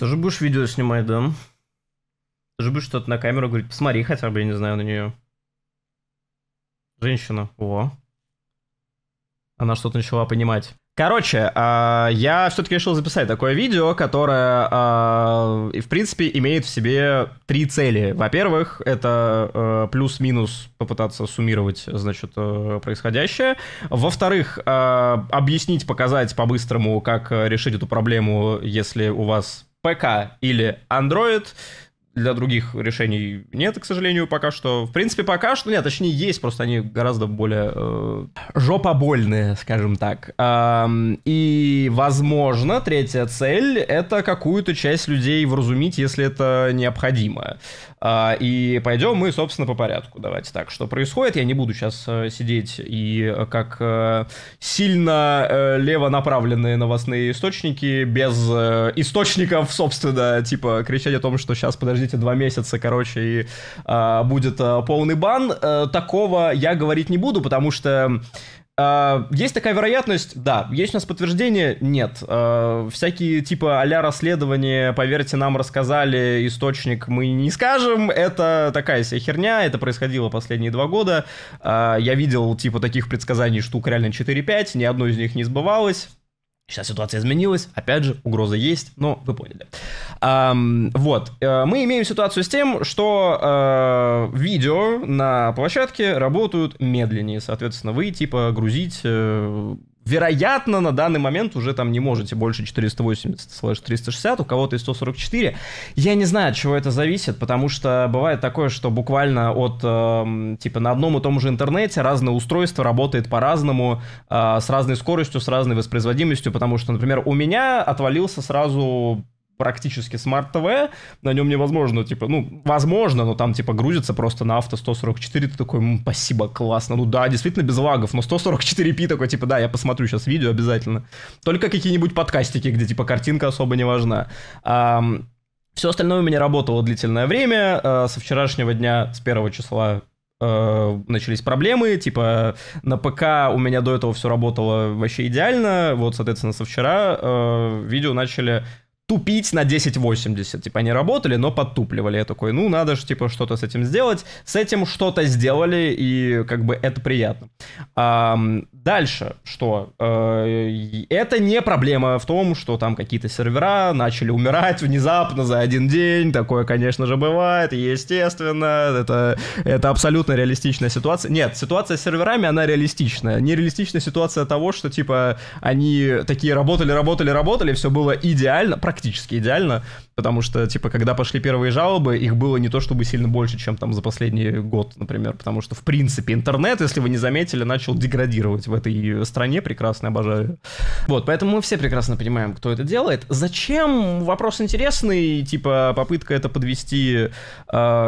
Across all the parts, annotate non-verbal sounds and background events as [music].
Тоже будешь видео снимать, да? Тоже будешь что-то на камеру говорить. Посмотри хотя бы, я не знаю, на нее. Женщина. О. Она что-то начала понимать. Короче, а, я все-таки решил записать такое видео, которое, а, в принципе, имеет в себе три цели. Во-первых, это э, плюс-минус попытаться суммировать, значит, э, происходящее. Во-вторых, э, объяснить, показать по-быстрому, как решить эту проблему, если у вас ПК или Android. Для других решений нет, к сожалению, пока что. В принципе, пока что нет, точнее, есть, просто они гораздо более э, жопобольные, скажем так. Эм, и, возможно, третья цель — это какую-то часть людей вразумить, если это необходимо. А, и пойдем мы, собственно, по порядку. Давайте так, что происходит. Я не буду сейчас э, сидеть и э, как э, сильно лево направленные новостные источники без источников, собственно, типа кричать о том, что сейчас подождите два месяца, короче, и а, будет полный бан. Такого я говорить не буду, потому что а, есть такая вероятность, да. Есть у нас подтверждение? Нет. А, всякие типа а-ля расследования, поверьте, нам рассказали, источник мы не скажем. Это такая вся херня, это происходило последние два года. А, я видел типа таких предсказаний штук реально 4-5, ни одно из них не сбывалось. Сейчас ситуация изменилась, опять же, угроза есть, но вы поняли. Эм, вот, э, мы имеем ситуацию с тем, что э, видео на площадке работают медленнее, соответственно, вы типа грузить э, вероятно, на данный момент уже там не можете больше 480/360, у кого-то и 144. Я не знаю, от чего это зависит, потому что бывает такое, что буквально от, э, типа, на одном и том же интернете разное устройство работает по-разному, э, с разной скоростью, с разной воспроизводимостью, потому что, например, у меня отвалился сразу практически Smart TV, на нем невозможно, типа, ну, возможно, но там, типа, грузится просто на авто 144, ты такой, м, спасибо, классно, ну да, действительно без лагов, но 144p такой, типа, да, я посмотрю сейчас видео обязательно. Только какие-нибудь подкастики, где, типа, картинка особо не важна. А, все остальное у меня работало длительное время, а, со вчерашнего дня, с первого числа э, начались проблемы, типа на ПК у меня до этого все работало вообще идеально, вот, соответственно, со вчера э, видео начали тупить на 1080. Типа они работали, но подтупливали. Я такой, ну надо же, типа, что-то с этим сделать. С этим что-то сделали, и как бы это приятно. А, дальше, что? Э, это не проблема в том, что там какие-то сервера начали умирать внезапно за один день. Такое, конечно же, бывает, естественно. Это, это абсолютно реалистичная ситуация. Нет, ситуация с серверами, она реалистичная. Нереалистичная ситуация того, что, типа, они такие работали, работали, работали, все было идеально, практически практически идеально, потому что, типа, когда пошли первые жалобы, их было не то чтобы сильно больше, чем там за последний год, например, потому что, в принципе, интернет, если вы не заметили, начал деградировать в этой стране, прекрасно обожаю. Вот, поэтому мы все прекрасно понимаем, кто это делает. Зачем? Вопрос интересный, типа, попытка это подвести э,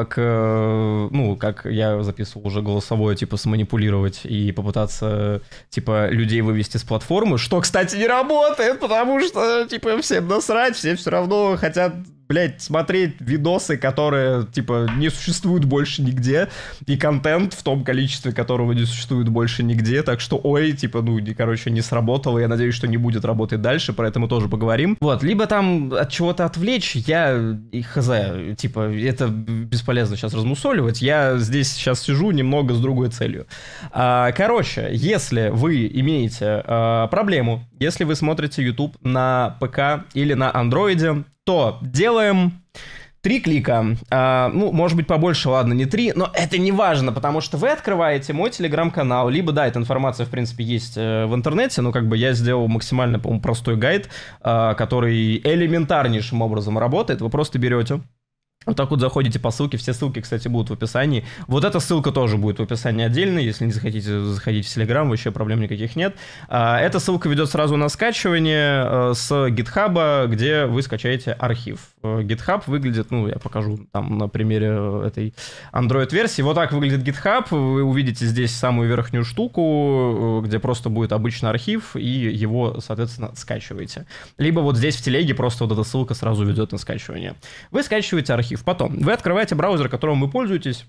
к, ну, как я записывал уже голосовое, типа, сманипулировать и попытаться, типа, людей вывести с платформы, что, кстати, не работает, потому что, типа, всем насрать, все все равно хотят блядь, смотреть видосы, которые, типа, не существуют больше нигде, и контент в том количестве, которого не существует больше нигде, так что, ой, типа, ну, не, короче, не сработало, я надеюсь, что не будет работать дальше, про это мы тоже поговорим. Вот, либо там от чего-то отвлечь, я, и хз, типа, это бесполезно сейчас размусоливать, я здесь сейчас сижу немного с другой целью. А, короче, если вы имеете а, проблему, если вы смотрите YouTube на ПК или на андроиде, то делаем три клика. А, ну, может быть, побольше, ладно, не три, но это не важно, потому что вы открываете мой телеграм-канал, либо, да, эта информация, в принципе, есть э, в интернете, но как бы я сделал максимально, по-моему, простой гайд, э, который элементарнейшим образом работает. Вы просто берете вот так вот заходите по ссылке, все ссылки, кстати, будут в описании. Вот эта ссылка тоже будет в описании отдельно, если не захотите заходить в Telegram, вообще проблем никаких нет. А, эта ссылка ведет сразу на скачивание э, с GitHub, где вы скачаете архив. Э, GitHub выглядит, ну, я покажу там на примере э, этой Android-версии. Вот так выглядит GitHub. Вы увидите здесь самую верхнюю штуку, э, где просто будет обычный архив, и его, соответственно, скачиваете. Либо вот здесь в телеге просто вот эта ссылка сразу ведет на скачивание. Вы скачиваете архив. Потом вы открываете браузер, которым вы пользуетесь,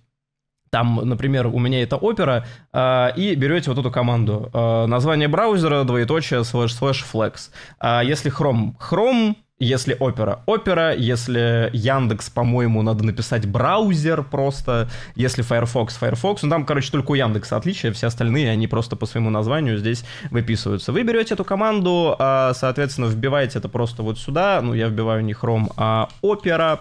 там, например, у меня это опера, э, и берете вот эту команду. Э, название браузера, двоеточие, слэш, слэш, flex. А если Chrome, Chrome если опера, опера. Если Яндекс, по-моему, надо написать браузер просто. Если Firefox, Firefox. Ну, там, короче, только у Яндекса отличия. Все остальные, они просто по своему названию здесь выписываются. Вы берете эту команду, а, соответственно, вбиваете это просто вот сюда. Ну, я вбиваю не Chrome, а Opera,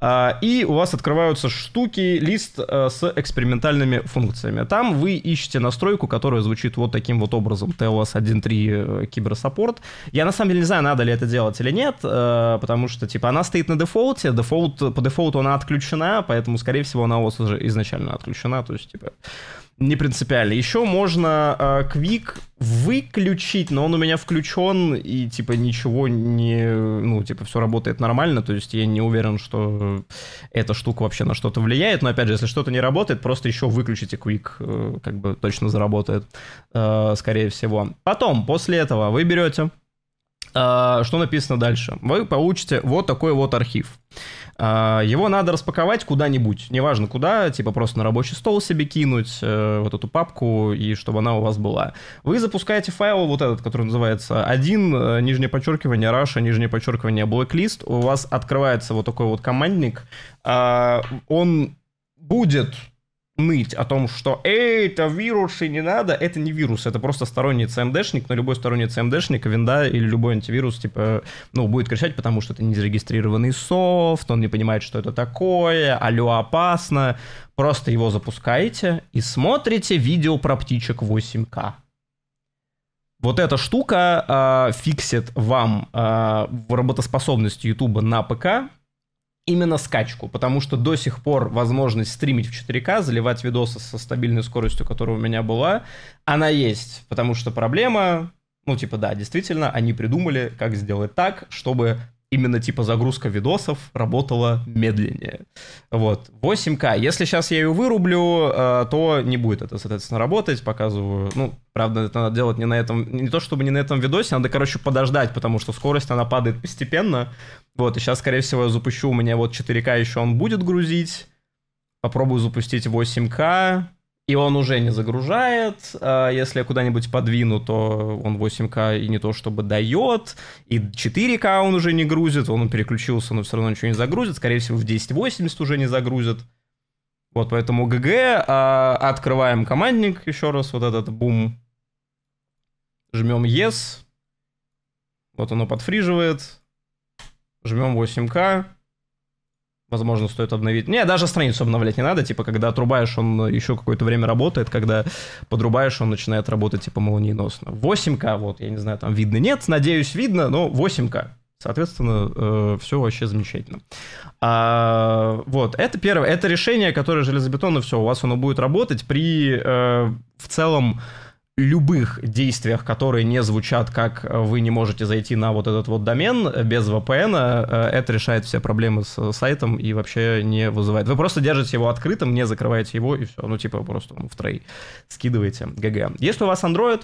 а, И у вас открываются штуки, лист э, с экспериментальными функциями. Там вы ищете настройку, которая звучит вот таким вот образом. TLS 1.3 э, киберсаппорт. Я на самом деле не знаю, надо ли это делать или нет Э, потому что, типа, она стоит на дефолте, дефолт, по дефолту она отключена, поэтому, скорее всего, она у вас уже изначально отключена, то есть, типа, не принципиально. Еще можно квик э, выключить, но он у меня включен, и, типа, ничего не... Ну, типа, все работает нормально, то есть я не уверен, что эта штука вообще на что-то влияет, но, опять же, если что-то не работает, просто еще выключите квик э, как бы точно заработает, скорее всего. Потом, после этого, вы берете а, что написано дальше? Вы получите вот такой вот архив. А, его надо распаковать куда-нибудь, неважно куда, типа просто на рабочий стол себе кинуть э, вот эту папку, и чтобы она у вас была. Вы запускаете файл вот этот, который называется 1, э, нижнее подчеркивание, Russia, нижнее подчеркивание, blacklist. У вас открывается вот такой вот командник. А, он будет ныть о том, что «Эй, это вирусы, не надо», это не вирус, это просто сторонний CMD-шник, но любой сторонний CMD-шник, винда или любой антивирус, типа, ну, будет кричать, потому что это не зарегистрированный софт, он не понимает, что это такое, алло, опасно. Просто его запускаете и смотрите видео про птичек 8К. Вот эта штука э, фиксит вам э, работоспособность YouTube на ПК, именно скачку, потому что до сих пор возможность стримить в 4К, заливать видосы со стабильной скоростью, которая у меня была, она есть, потому что проблема, ну типа да, действительно, они придумали, как сделать так, чтобы именно типа загрузка видосов работала медленнее. Вот, 8К. Если сейчас я ее вырублю, э, то не будет это, соответственно, работать. Показываю, ну, правда, это надо делать не на этом, не то чтобы не на этом видосе, надо, короче, подождать, потому что скорость, она падает постепенно. Вот, и сейчас, скорее всего, я запущу, у меня вот 4К еще он будет грузить. Попробую запустить 8К и он уже не загружает. А, если я куда-нибудь подвину, то он 8К и не то чтобы дает, и 4К он уже не грузит, он переключился, но все равно ничего не загрузит. Скорее всего, в 1080 уже не загрузит. Вот, поэтому ГГ, а, открываем командник еще раз, вот этот бум. Жмем Yes. Вот оно подфриживает. Жмем 8К. Возможно, стоит обновить. Не, даже страницу обновлять не надо. Типа, когда отрубаешь, он еще какое-то время работает. Когда подрубаешь, он начинает работать, типа, молниеносно. 8К, вот, я не знаю, там видно нет. Надеюсь, видно, но 8К. Соответственно, э, все вообще замечательно. А, вот, это первое. Это решение, которое железобетонно, все, у вас оно будет работать при э, в целом любых действиях, которые не звучат, как э, вы не можете зайти на вот этот вот домен э, без VPN, э, это решает все проблемы с сайтом и вообще не вызывает. Вы просто держите его открытым, не закрываете его и все. Ну, типа, просто в трей скидываете. ГГ. Если у вас Android,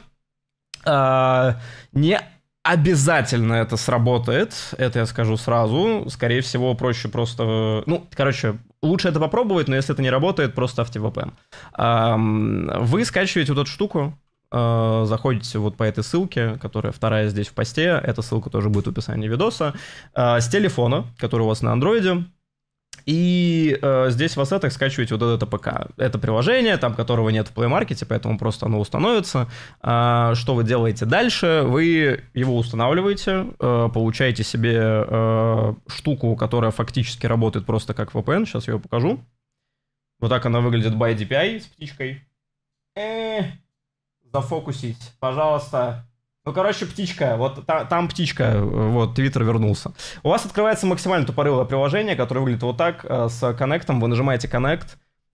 не обязательно это сработает, это я скажу сразу. Скорее всего, проще просто... Ну, короче, лучше это попробовать, но если это не работает, просто ставьте VPN. Эм, вы скачиваете вот эту штуку, Э, заходите вот по этой ссылке, которая вторая здесь в посте, эта ссылка тоже будет в описании видоса, э, с телефона, который у вас на андроиде, и э, здесь в ассетах скачиваете вот это ПК. Это приложение, там которого нет в Play Market, поэтому просто оно установится. Э, что вы делаете дальше? Вы его устанавливаете, э, получаете себе э, штуку, которая фактически работает просто как VPN. Сейчас я ее покажу. Вот так она выглядит by DPI с птичкой. Э-э зафокусить, пожалуйста. Ну, короче, птичка, вот та, там птичка, э, вот, твиттер вернулся. У вас открывается максимально тупорылое приложение, которое выглядит вот так, э, с коннектом, вы нажимаете connect,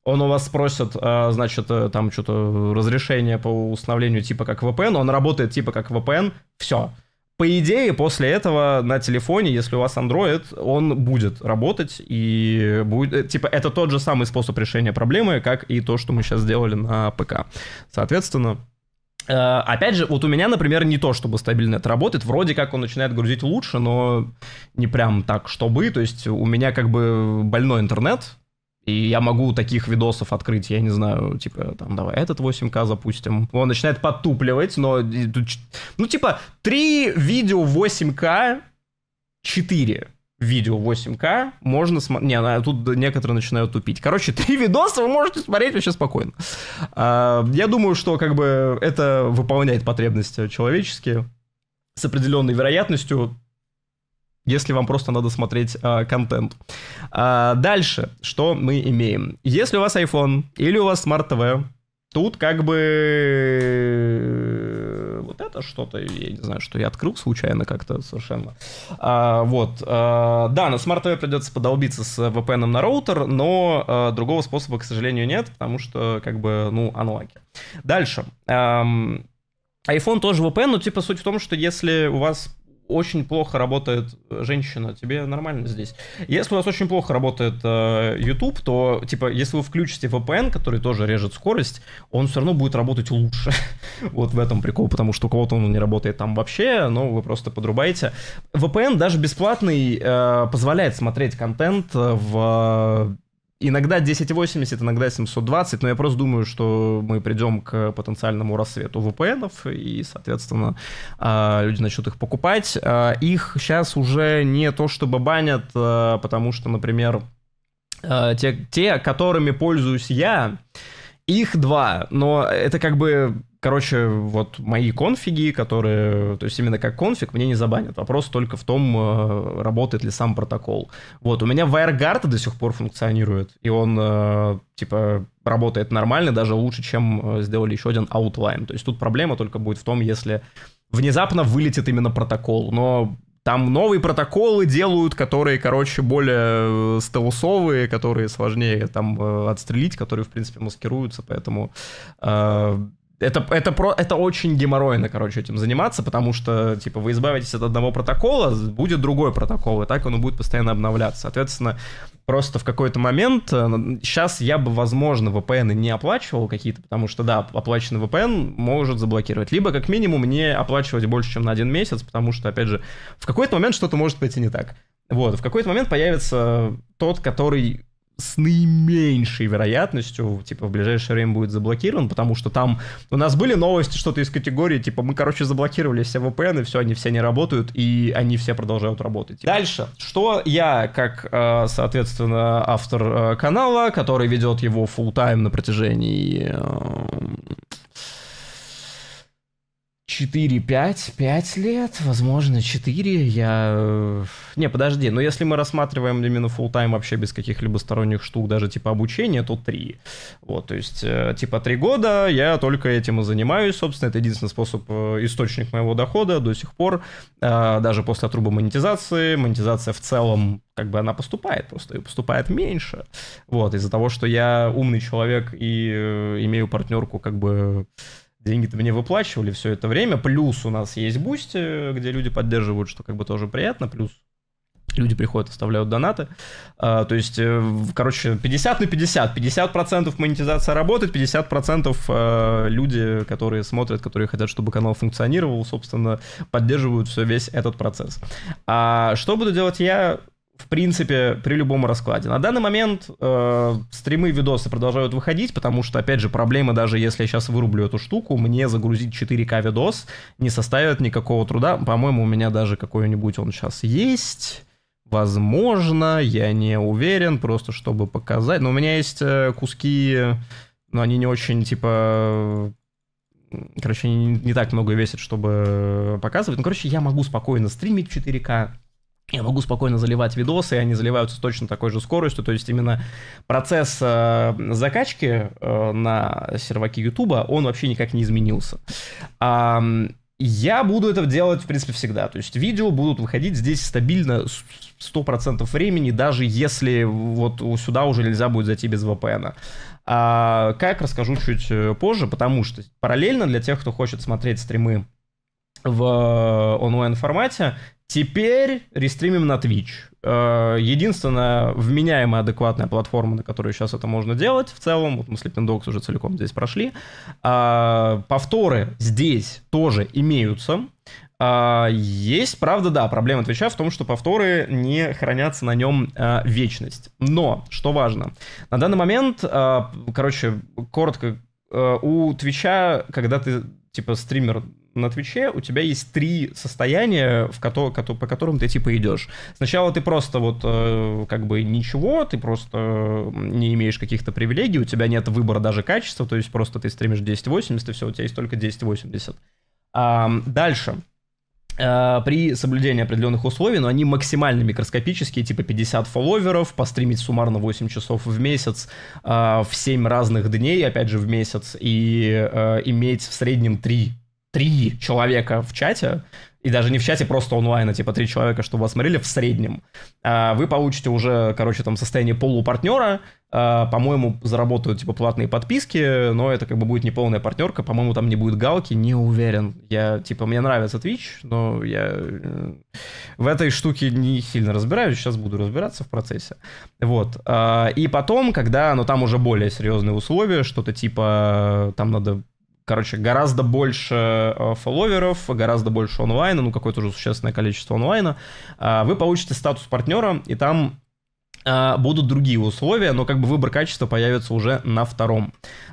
он у вас спросит, э, значит, там что-то разрешение по установлению типа как VPN, он работает типа как VPN, все. По идее, после этого на телефоне, если у вас Android, он будет работать и будет... Типа, это тот же самый способ решения проблемы, как и то, что мы сейчас сделали на ПК. Соответственно, Э, опять же, вот у меня, например, не то, чтобы стабильно это работает. Вроде как он начинает грузить лучше, но не прям так, чтобы. То есть у меня как бы больной интернет, и я могу таких видосов открыть, я не знаю, типа, там, давай этот 8К запустим. Он начинает подтупливать, но... Ну, типа, три видео 8К, 4 видео 8К можно смотреть... Не, а тут некоторые начинают тупить. Короче, [laughs] три видоса вы можете смотреть вообще спокойно. А, я думаю, что как бы это выполняет потребности человеческие с определенной вероятностью, если вам просто надо смотреть а, контент. А, дальше, что мы имеем? Если у вас iPhone или у вас Smart TV, тут как бы это что-то, я не знаю, что я открыл случайно как-то совершенно. А, вот. А, да, на Smart TV придется подолбиться с э, VPN на роутер, но а, другого способа, к сожалению, нет, потому что, как бы, ну, аналоги Дальше. Эм, iPhone тоже VPN, но типа суть в том, что если у вас очень плохо работает э, женщина, тебе нормально здесь. Если у вас очень плохо работает э, YouTube, то, типа, если вы включите VPN, который тоже режет скорость, он все равно будет работать лучше. [laughs] вот в этом прикол, потому что у кого-то он не работает там вообще, но вы просто подрубаете. VPN даже бесплатный э, позволяет смотреть контент э, в Иногда 1080, иногда 720, но я просто думаю, что мы придем к потенциальному рассвету VPN, и, соответственно, а, люди начнут их покупать. А, их сейчас уже не то чтобы банят, а, потому что, например, те, те которыми пользуюсь я, их два, но это как бы Короче, вот мои конфиги, которые, то есть именно как конфиг, мне не забанят. Вопрос только в том, э, работает ли сам протокол. Вот, у меня WireGuard до сих пор функционирует, и он, э, типа, работает нормально, даже лучше, чем э, сделали еще один Outline. То есть тут проблема только будет в том, если внезапно вылетит именно протокол, но там новые протоколы делают, которые, короче, более стелусовые, которые сложнее там отстрелить, которые, в принципе, маскируются, поэтому э, это, это, про, это очень геморройно, короче, этим заниматься, потому что, типа, вы избавитесь от одного протокола, будет другой протокол, и так он будет постоянно обновляться. Соответственно, просто в какой-то момент, э, сейчас я бы, возможно, VPN не оплачивал какие-то, потому что, да, оплаченный VPN может заблокировать. Либо, как минимум, не оплачивать больше, чем на один месяц, потому что, опять же, в какой-то момент что-то может пойти не так. Вот, в какой-то момент появится тот, который с наименьшей вероятностью, типа, в ближайшее время будет заблокирован, потому что там у нас были новости, что-то из категории, типа, мы, короче, заблокировали все VPN, и все, они все не работают, и они все продолжают работать. Типа. Дальше. Что я, как, э, соответственно, автор э, канала, который ведет его full time на протяжении э, 4-5, 5 лет, возможно, 4. Я... Э, не, подожди, но если мы рассматриваем именно full тайм вообще без каких-либо сторонних штук, даже типа обучения, то 3. Вот, то есть, э, типа 3 года я только этим и занимаюсь, собственно, это единственный способ, э, источник моего дохода до сих пор, даже после отруба монетизации, монетизация в целом как бы она поступает просто, и поступает меньше. Вот, из-за того, что я умный человек и имею партнерку как бы деньги-то мне выплачивали все это время. Плюс у нас есть бусти, где люди поддерживают, что как бы тоже приятно. Плюс люди приходят, оставляют донаты. А, то есть, э, короче, 50 на 50. 50% монетизация работает, 50% э, люди, которые смотрят, которые хотят, чтобы канал функционировал, собственно, поддерживают все весь этот процесс. А что буду делать я? в принципе, при любом раскладе. На данный момент э, стримы, видосы продолжают выходить, потому что, опять же, проблема, даже если я сейчас вырублю эту штуку, мне загрузить 4К видос не составит никакого труда. По-моему, у меня даже какой-нибудь он сейчас есть. Возможно, я не уверен, просто чтобы показать. Но у меня есть э, куски, но они не очень, типа, короче, не, не так много весят, чтобы показывать. Ну, короче, я могу спокойно стримить 4К, я могу спокойно заливать видосы, и они заливаются с точно такой же скоростью. То есть именно процесс э, закачки э, на серваке YouTube, он вообще никак не изменился. А, я буду это делать, в принципе, всегда. То есть видео будут выходить здесь стабильно 100% времени, даже если вот сюда уже нельзя будет зайти без VPN. А, как, расскажу чуть э, позже, потому что параллельно для тех, кто хочет смотреть стримы в э, онлайн-формате, Теперь рестримим на Twitch. Э, единственная вменяемая адекватная платформа, на которой сейчас это можно делать в целом, вот мы Sleeping Dogs уже целиком здесь прошли. А, повторы здесь тоже имеются. А, есть, правда, да, проблема Твича в том, что повторы не хранятся на нем э, вечность. Но, что важно, на данный момент, короче, коротко, э, у Твича, когда ты типа стример на Твиче у тебя есть три состояния, в кото, по которым ты типа идешь. Сначала ты просто вот э, как бы ничего, ты просто не имеешь каких-то привилегий, у тебя нет выбора даже качества, то есть просто ты стримишь 1080, и все, у тебя есть только 1080. А, дальше э, при соблюдении определенных условий, но они максимально микроскопические, типа 50 фолловеров, постримить суммарно 8 часов в месяц, э, в 7 разных дней, опять же, в месяц, и иметь в среднем 3 три человека в чате, и даже не в чате, просто онлайн, а типа три человека, чтобы вас смотрели в среднем, а, вы получите уже, короче, там состояние полупартнера, а, по-моему, заработают типа платные подписки, но это как бы будет неполная партнерка, по-моему, там не будет галки, не уверен. Я, типа, мне нравится Twitch, но я э, в этой штуке не сильно разбираюсь, сейчас буду разбираться в процессе. Вот. А, и потом, когда, ну, там уже более серьезные условия, что-то типа, э, там надо Короче, гораздо больше э, фолловеров, гораздо больше онлайна, ну, какое-то уже существенное количество онлайна. А, вы получите статус партнера, и там а, будут другие условия, но как бы выбор качества появится уже на втором.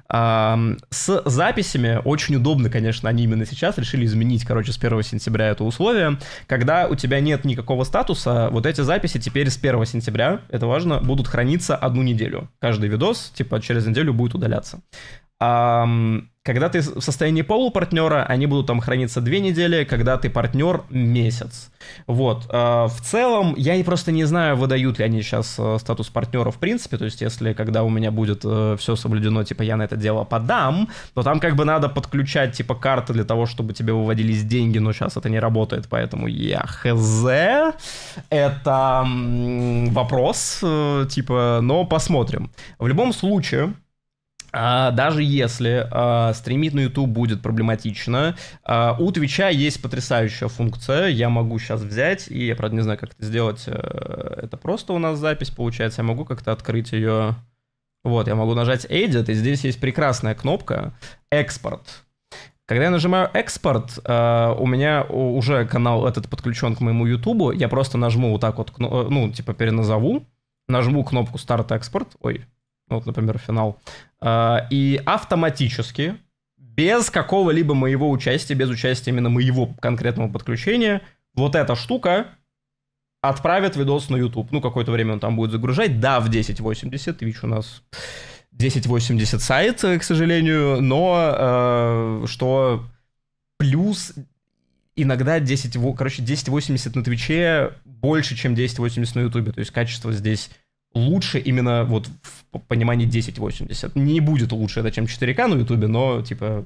А, с записями очень удобно, конечно, они именно сейчас решили изменить, короче, с 1 сентября это условие. Когда у тебя нет никакого статуса, вот эти записи теперь с 1 сентября, это важно, будут храниться одну неделю. Каждый видос, типа, через неделю будет удаляться. Когда ты в состоянии полупартнера, они будут там храниться две недели, когда ты партнер месяц. Вот. А, в целом, я просто не знаю, выдают ли они сейчас э, статус партнера в принципе. То есть, если когда у меня будет э, все соблюдено, типа я на это дело подам, то там как бы надо подключать типа карты для того, чтобы тебе выводились деньги, но сейчас это не работает, поэтому я хз. Это вопрос, э, типа, но посмотрим. В любом случае, а, даже если а, стримить на YouTube будет проблематично, а, у Твича есть потрясающая функция. Я могу сейчас взять, и я, правда, не знаю, как это сделать. Э, это просто у нас запись получается. Я могу как-то открыть ее. Вот, я могу нажать Edit, и здесь есть прекрасная кнопка «Экспорт». Когда я нажимаю экспорт, у меня уже канал этот подключен к моему YouTube. Я просто нажму вот так вот, э, ну, типа переназову, нажму кнопку старт экспорт. Ой, ну, вот, например, финал, а, и автоматически, без какого-либо моего участия, без участия именно моего конкретного подключения, вот эта штука отправит видос на YouTube. Ну, какое-то время он там будет загружать. Да, в 1080, Twitch у нас 1080 сайт, э, к сожалению, но э, что плюс иногда 10, короче, 1080 на Твиче больше, чем 1080 на Ютубе. То есть качество здесь лучше именно вот в понимании 1080. Не будет лучше это, чем 4К на Ютубе, но, типа,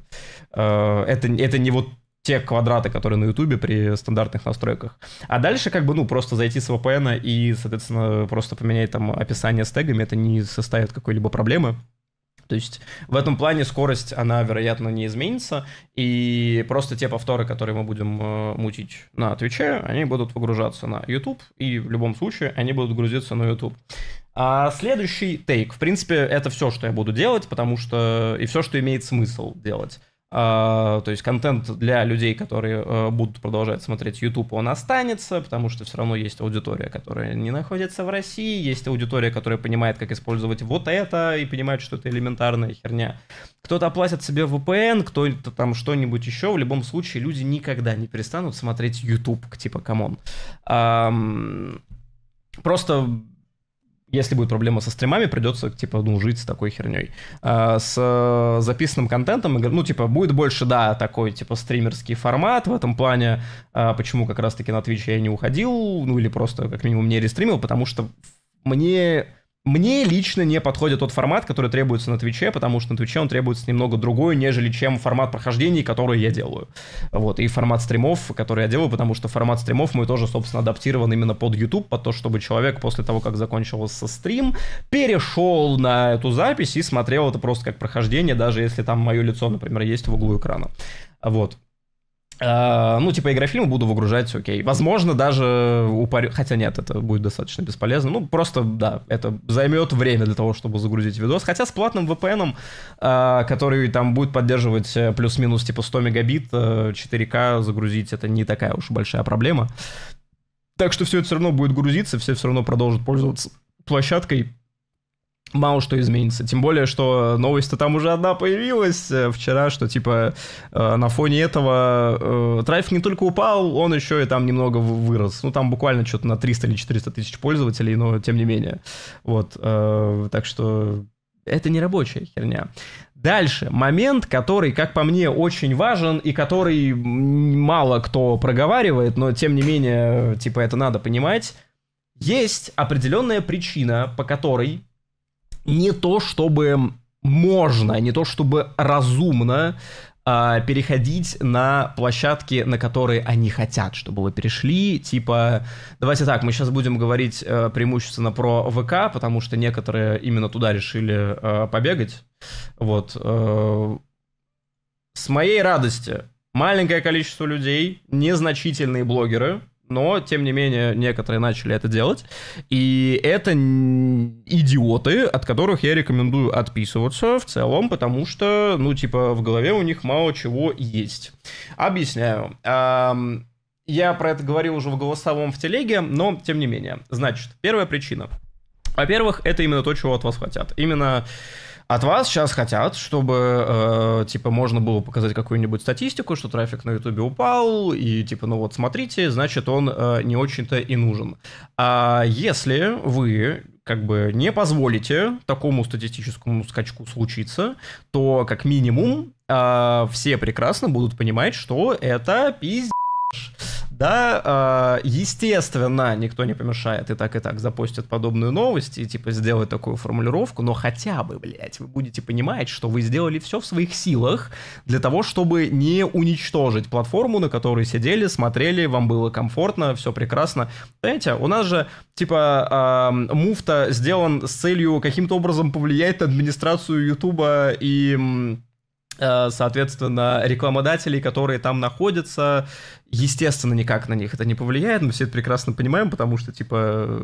э, это, это не вот те квадраты, которые на Ютубе при стандартных настройках. А дальше как бы, ну, просто зайти с VPN и, соответственно, просто поменять там описание с тегами, это не составит какой-либо проблемы. То есть в этом плане скорость, она, вероятно, не изменится, и просто те повторы, которые мы будем э, мутить на Твиче, они будут выгружаться на YouTube, и в любом случае они будут грузиться на YouTube. А следующий тейк, в принципе, это все, что я буду делать, потому что и все, что имеет смысл делать. Uh, то есть контент для людей, которые uh, будут продолжать смотреть YouTube, он останется, потому что все равно есть аудитория, которая не находится в России, есть аудитория, которая понимает, как использовать вот это и понимает, что это элементарная херня. Кто-то оплатит себе VPN, кто-то там что-нибудь еще. В любом случае, люди никогда не перестанут смотреть YouTube, типа, камон. Uh, просто если будет проблема со стримами, придется, типа, ну, жить с такой херней. А, с э, записанным контентом, ну, типа, будет больше, да, такой, типа, стримерский формат в этом плане. А почему как раз-таки на Twitch я не уходил, ну, или просто, как минимум, не рестримил, потому что мне мне лично не подходит тот формат, который требуется на Твиче, потому что на Твиче он требуется немного другой, нежели чем формат прохождений, который я делаю. Вот, и формат стримов, который я делаю, потому что формат стримов мой тоже, собственно, адаптирован именно под YouTube, под то, чтобы человек после того, как закончился стрим, перешел на эту запись и смотрел это просто как прохождение, даже если там мое лицо, например, есть в углу экрана. Вот. А, ну, типа, игрофильмы буду выгружать, окей. Возможно, даже упорю... Хотя нет, это будет достаточно бесполезно. Ну, просто, да, это займет время для того, чтобы загрузить видос. Хотя с платным VPN, а, который там будет поддерживать э, плюс-минус, типа, 100 мегабит, 4К э, загрузить, это не такая уж большая проблема. Так что все это все равно будет грузиться, все все равно продолжит пользоваться площадкой мало что изменится. Тем более, что новость-то там уже одна появилась э, вчера, что типа э, на фоне этого э, трафик не только упал, он еще и там немного вырос. Ну, там буквально что-то на 300 или 400 тысяч пользователей, но тем не менее. Вот, так что это не рабочая херня. Дальше, момент, который, как по мне, очень важен и который мало кто проговаривает, но тем не менее, типа, это надо понимать. Есть определенная причина, по которой не то, чтобы можно, не то, чтобы разумно э, переходить на площадки, на которые они хотят, чтобы вы перешли. Типа, давайте так, мы сейчас будем говорить э, преимущественно про ВК, потому что некоторые именно туда решили э, побегать. Вот. Э, с моей радости, маленькое количество людей, незначительные блогеры, но, тем не менее, некоторые начали это делать. И это идиоты, от которых я рекомендую отписываться в целом, потому что, ну, типа, в голове у них мало чего есть. Объясняю. Я про это говорил уже в голосовом в телеге, но тем не менее. Значит, первая причина. Во-первых, это именно то, чего от вас хотят. Именно от вас сейчас хотят, чтобы, э, типа, можно было показать какую-нибудь статистику, что трафик на Ютубе упал, и, типа, ну вот, смотрите, значит, он э, не очень-то и нужен. А если вы, как бы, не позволите такому статистическому скачку случиться, то, как минимум, э, все прекрасно будут понимать, что это пиздец да, а, естественно, никто не помешает и так, и так запостят подобную новость и, типа, сделают такую формулировку, но хотя бы, блядь, вы будете понимать, что вы сделали все в своих силах для того, чтобы не уничтожить платформу, на которой сидели, смотрели, вам было комфортно, все прекрасно. Понимаете, у нас же, типа, а, муфта сделан с целью каким-то образом повлиять на администрацию Ютуба и Э, соответственно, рекламодателей, которые там находятся, естественно, никак на них это не повлияет, мы все это прекрасно понимаем, потому что, типа,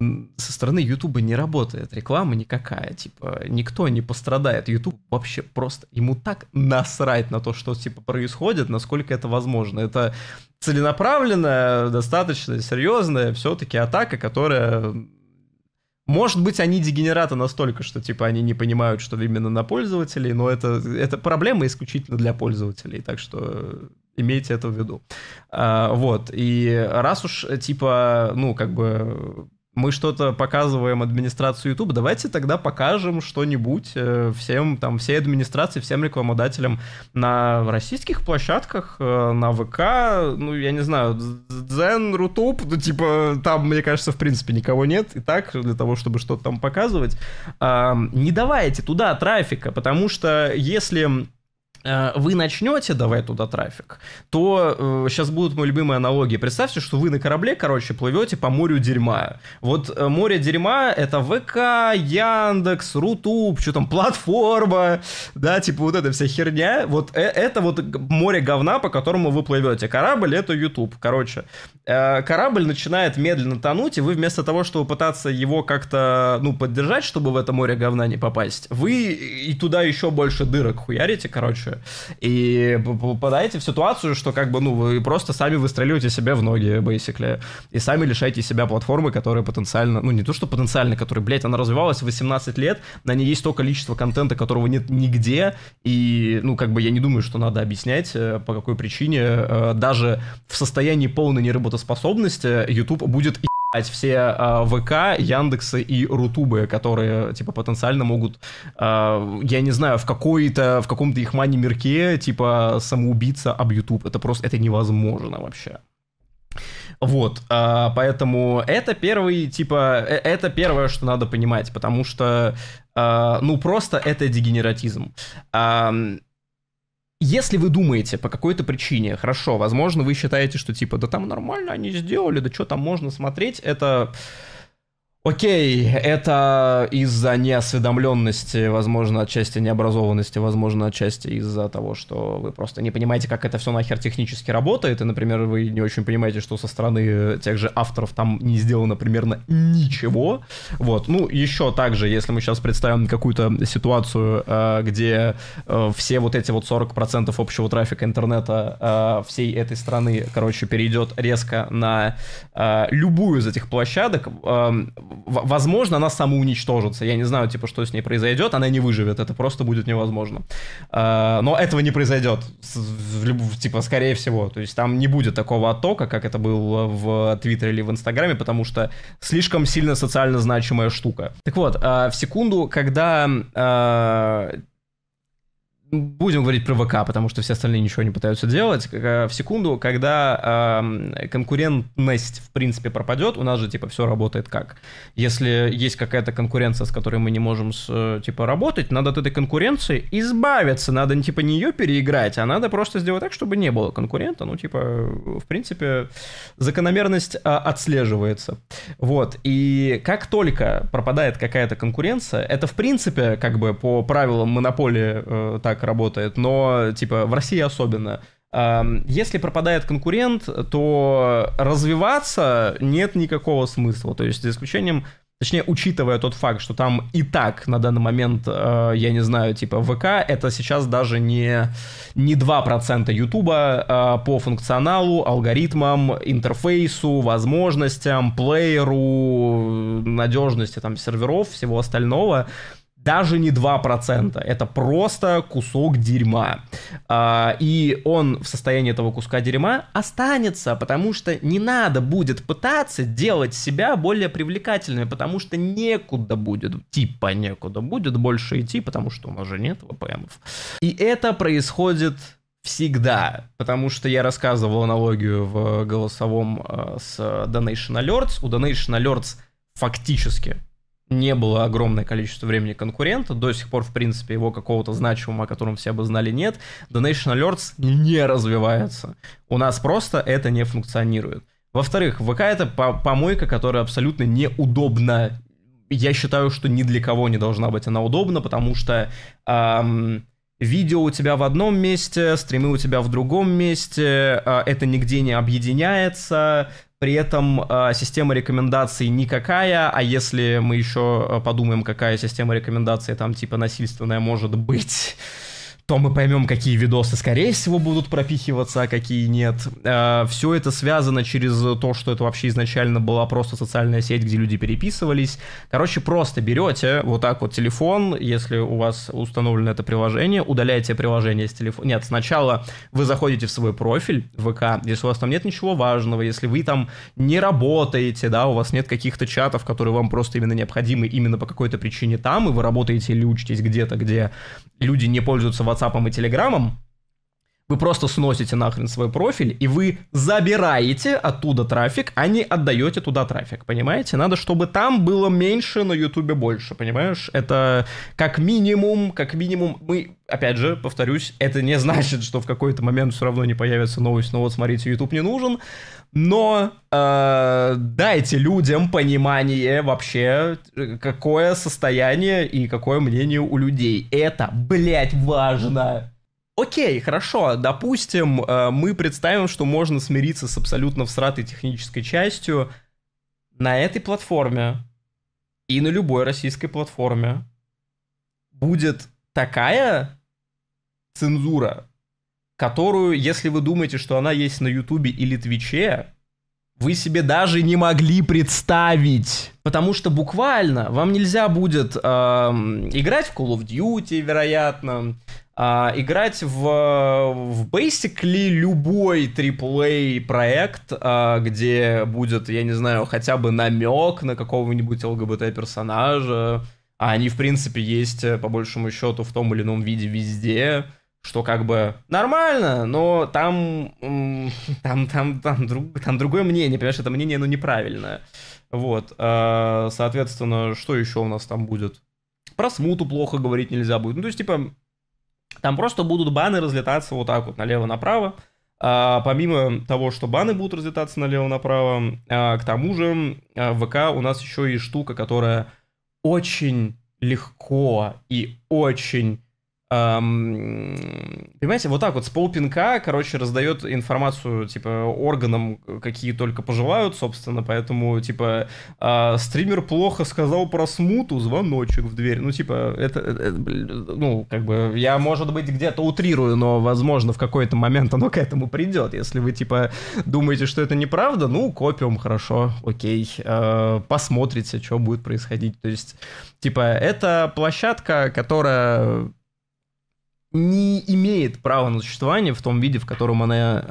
э, со стороны Ютуба не работает реклама никакая, типа, никто не пострадает, Ютуб вообще просто, ему так насрать на то, что, типа, происходит, насколько это возможно, это целенаправленная, достаточно серьезная все-таки атака, которая может быть, они дегенераты настолько, что типа они не понимают, что именно на пользователей, но это, это проблема исключительно для пользователей, так что э, имейте это в виду. А, вот, и раз уж э, типа, ну, как бы мы что-то показываем администрации YouTube, давайте тогда покажем что-нибудь э, всем, там, всей администрации, всем рекламодателям на российских площадках, э, на ВК, ну, я не знаю, Zen, Рутуб, ну, типа, там, мне кажется, в принципе, никого нет, и так, для того, чтобы что-то там показывать. Не давайте туда трафика, потому что если Э, вы начнете давать туда трафик, то э, сейчас будут мои любимые аналогии. Представьте, что вы на корабле, короче, плывете по морю дерьма. Вот э, море дерьма — это ВК, Яндекс, Рутуб, что там, платформа, да, типа вот эта вся херня. Вот э, это вот море говна, по которому вы плывете. Корабль — это YouTube, короче. Э, корабль начинает медленно тонуть, и вы вместо того, чтобы пытаться его как-то, ну, поддержать, чтобы в это море говна не попасть, вы и туда еще больше дырок хуярите, короче девушка. И попадаете в ситуацию, что как бы, ну, вы просто сами выстреливаете себе в ноги, basically. И сами лишаете себя платформы, которая потенциально, ну, не то, что потенциально, которая, блядь, она развивалась 18 лет, на ней есть столько количество контента, которого нет нигде, и, ну, как бы я не думаю, что надо объяснять, э, по какой причине э, даже в состоянии полной неработоспособности YouTube будет все а, э, ВК, Яндексы и Рутубы, которые, типа, потенциально могут, э, я не знаю, в какой-то, в каком-то их мане-мирке, типа, самоубиться об YouTube. Это просто, это невозможно вообще. Вот, а, поэтому это первый, типа, э, это первое, что надо понимать, потому что, ну, просто это дегенератизм если вы думаете по какой-то причине, хорошо, возможно, вы считаете, что типа, да там нормально они сделали, да что там можно смотреть, это Окей, это из-за неосведомленности, возможно, отчасти необразованности, возможно, отчасти из-за того, что вы просто не понимаете, как это все нахер технически работает, и, например, вы не очень понимаете, что со стороны тех же авторов там не сделано примерно ничего. Вот, ну, еще также, если мы сейчас представим какую-то ситуацию, э, где э, все вот эти вот 40% общего трафика интернета э, всей этой страны, короче, перейдет резко на любую из этих площадок, возможно, она самоуничтожится. Я не знаю, типа, что с ней произойдет, она не выживет, это просто будет невозможно. Э, но этого не произойдет, типа, скорее всего. То есть там не будет такого оттока, как это было в Твиттере или в Инстаграме, потому что слишком сильно социально значимая штука. Так вот, э, в секунду, когда э, будем говорить про ВК, потому что все остальные ничего не пытаются делать, э, в секунду, когда э, конкурентность, в принципе, пропадет, у нас же, типа, все работает как? Если есть какая-то конкуренция, с которой мы не можем, с, э, типа, работать, надо от этой конкуренции избавиться, надо, типа, нее переиграть, а надо просто сделать так, чтобы не было конкурента, ну, типа, в принципе, закономерность э, отслеживается. Вот, и как только пропадает какая-то конкуренция, это, в принципе, как бы по правилам монополии э, так работает, но типа в России особенно. Эм, если пропадает конкурент, то развиваться нет никакого смысла. То есть за исключением, точнее, учитывая тот факт, что там и так на данный момент, э, я не знаю, типа ВК, это сейчас даже не, не 2% Ютуба э, по функционалу, алгоритмам, интерфейсу, возможностям, плееру, надежности там серверов, всего остального даже не 2%, это просто кусок дерьма. А, и он в состоянии этого куска дерьма останется, потому что не надо будет пытаться делать себя более привлекательными, потому что некуда будет, типа некуда будет больше идти, потому что у нас же нет ВПМов. И это происходит всегда, потому что я рассказывал аналогию в голосовом а, с Donation Alerts. У Donation Alerts фактически не было огромное количество времени конкурента, до сих пор, в принципе, его какого-то значимого, о котором все бы знали, нет. Donation Alerts не развивается. У нас просто это не функционирует. Во-вторых, ВК это помойка, которая абсолютно неудобна. Я считаю, что ни для кого не должна быть она удобна, потому что эм, видео у тебя в одном месте, стримы у тебя в другом месте, а, это нигде не объединяется, при этом а, система рекомендаций никакая, а если мы еще а, подумаем, какая система рекомендаций там типа насильственная может быть, то мы поймем, какие видосы, скорее всего, будут пропихиваться, а какие нет. Э, Все это связано через то, что это вообще изначально была просто социальная сеть, где люди переписывались. Короче, просто берете вот так вот телефон, если у вас установлено это приложение, удаляете приложение с телефона. Нет, сначала вы заходите в свой профиль ВК, если у вас там нет ничего важного, если вы там не работаете, да, у вас нет каких-то чатов, которые вам просто именно необходимы именно по какой-то причине там, и вы работаете или учитесь где-то, где люди не пользуются WhatsApp WhatsApp и Telegram, вы просто сносите нахрен свой профиль, и вы забираете оттуда трафик, а не отдаете туда трафик, понимаете? Надо, чтобы там было меньше, на Ютубе больше, понимаешь? Это как минимум, как минимум, мы, опять же, повторюсь, это не значит, что в какой-то момент все равно не появится новость, но «Ну вот смотрите, YouTube не нужен, но э, дайте людям понимание вообще, э, какое состояние и какое мнение у людей. Это, блядь, важно. Окей, хорошо, допустим, э, мы представим, что можно смириться с абсолютно всратой технической частью на этой платформе и на любой российской платформе. Будет такая цензура, которую, если вы думаете, что она есть на Ютубе или Твиче, вы себе даже не могли представить. Потому что буквально вам нельзя будет э, играть в Call of Duty, вероятно, э, играть в, в basically любой AAA проект, э, где будет, я не знаю, хотя бы намек на какого-нибудь ЛГБТ-персонажа. А они, в принципе, есть, э, по большему счету, в том или ином виде везде что как бы нормально, но там, [laughs] там, там, там, друг, там другое мнение, понимаешь, это мнение, ну, неправильное. Вот, э, соответственно, что еще у нас там будет? Про смуту плохо говорить нельзя будет. Ну, то есть, типа, там просто будут баны разлетаться вот так вот налево-направо. А, помимо того, что баны будут разлетаться налево-направо, а, к тому же а, в ВК у нас еще и штука, которая очень легко и очень понимаете, вот так вот с полпинка, короче, раздает информацию, типа, органам, какие только пожелают, собственно, поэтому, типа, э, стример плохо сказал про смуту, звоночек в дверь. Ну, типа, это, это э, ну, как бы, я, может быть, где-то утрирую, но, возможно, в какой-то момент оно к этому придет. Если вы, типа, думаете, что это неправда, ну, копиум, хорошо, окей, э, посмотрите, что будет происходить. То есть, типа, это площадка, которая не имеет права на существование в том виде, в котором она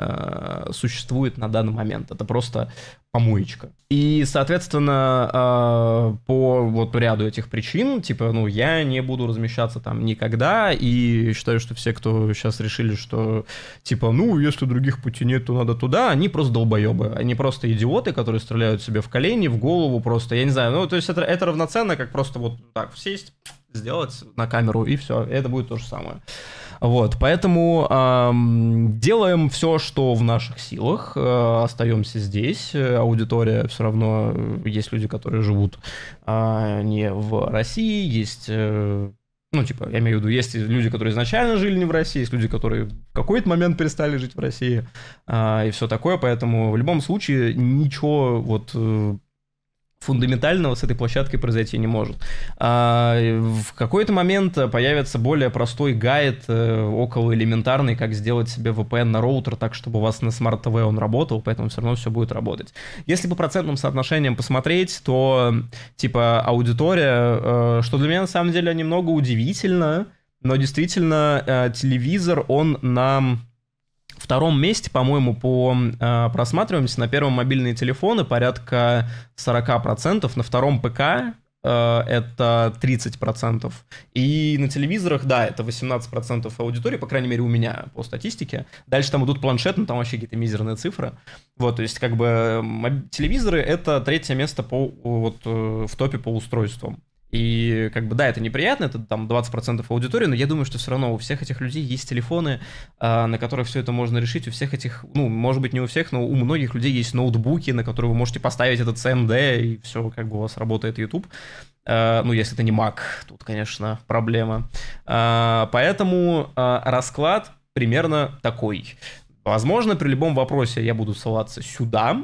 э, существует на данный момент. Это просто помоечка. И, соответственно, э, по вот ряду этих причин, типа, ну, я не буду размещаться там никогда, и считаю, что все, кто сейчас решили, что, типа, ну, если других путей нет, то надо туда, они просто долбоебы, они просто идиоты, которые стреляют себе в колени, в голову просто, я не знаю, ну, то есть это, это равноценно, как просто вот так сесть, сделать на камеру, и все. Это будет то же самое. Вот, поэтому эм, делаем все, что в наших силах, э, остаемся здесь. Аудитория все равно э, есть люди, которые живут э, не в России, есть э, ну, типа, я имею в виду, есть люди, которые изначально жили не в России, есть люди, которые в какой-то момент перестали жить в России, э, и все такое, поэтому в любом случае ничего вот э, фундаментального с этой площадкой произойти не может. А, в какой-то момент появится более простой гайд, э, около элементарный, как сделать себе VPN на роутер так, чтобы у вас на смарт-тв он работал, поэтому все равно все будет работать. Если по процентным соотношениям посмотреть, то типа аудитория, э, что для меня на самом деле немного удивительно, но действительно э, телевизор, он нам втором месте, по-моему, по а, просматриваемости. На первом мобильные телефоны порядка 40%, на втором ПК а, это 30%. И на телевизорах, да, это 18% аудитории, по крайней мере, у меня по статистике. Дальше там идут планшеты, но там вообще какие-то мизерные цифры. Вот, то есть, как бы, телевизоры — это третье место по, вот, э, в топе по устройствам. И как бы да, это неприятно, это там 20% аудитории, но я думаю, что все равно у всех этих людей есть телефоны, э, на которых все это можно решить, у всех этих, ну, может быть, не у всех, но у многих людей есть ноутбуки, на которые вы можете поставить этот CMD, и все, как бы у вас работает YouTube. Э, ну, если это не Mac, тут, конечно, проблема. Э, поэтому э, расклад примерно такой. Возможно, при любом вопросе я буду ссылаться сюда,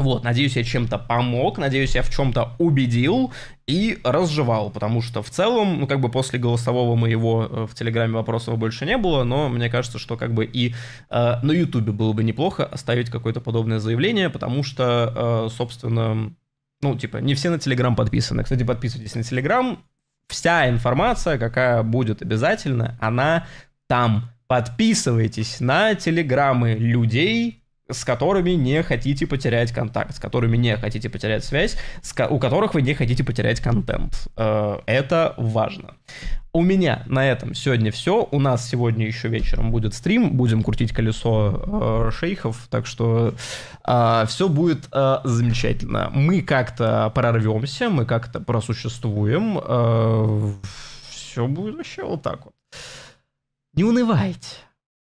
вот, надеюсь, я чем-то помог, надеюсь, я в чем-то убедил и разжевал, потому что в целом, ну, как бы после голосового моего э, в Телеграме вопросов больше не было, но мне кажется, что как бы и э, на Ютубе было бы неплохо оставить какое-то подобное заявление, потому что, э, собственно, ну, типа, не все на Телеграм подписаны. Кстати, подписывайтесь на Телеграм. Вся информация, какая будет обязательно, она там. Подписывайтесь на телеграммы людей, с которыми не хотите потерять контакт, с которыми не хотите потерять связь, с, у которых вы не хотите потерять контент. Э, это важно. У меня на этом сегодня все. У нас сегодня еще вечером будет стрим. Будем крутить колесо э, шейхов. Так что э, все будет э, замечательно. Мы как-то прорвемся, мы как-то просуществуем. Э, все будет вообще вот так вот. Не унывайте.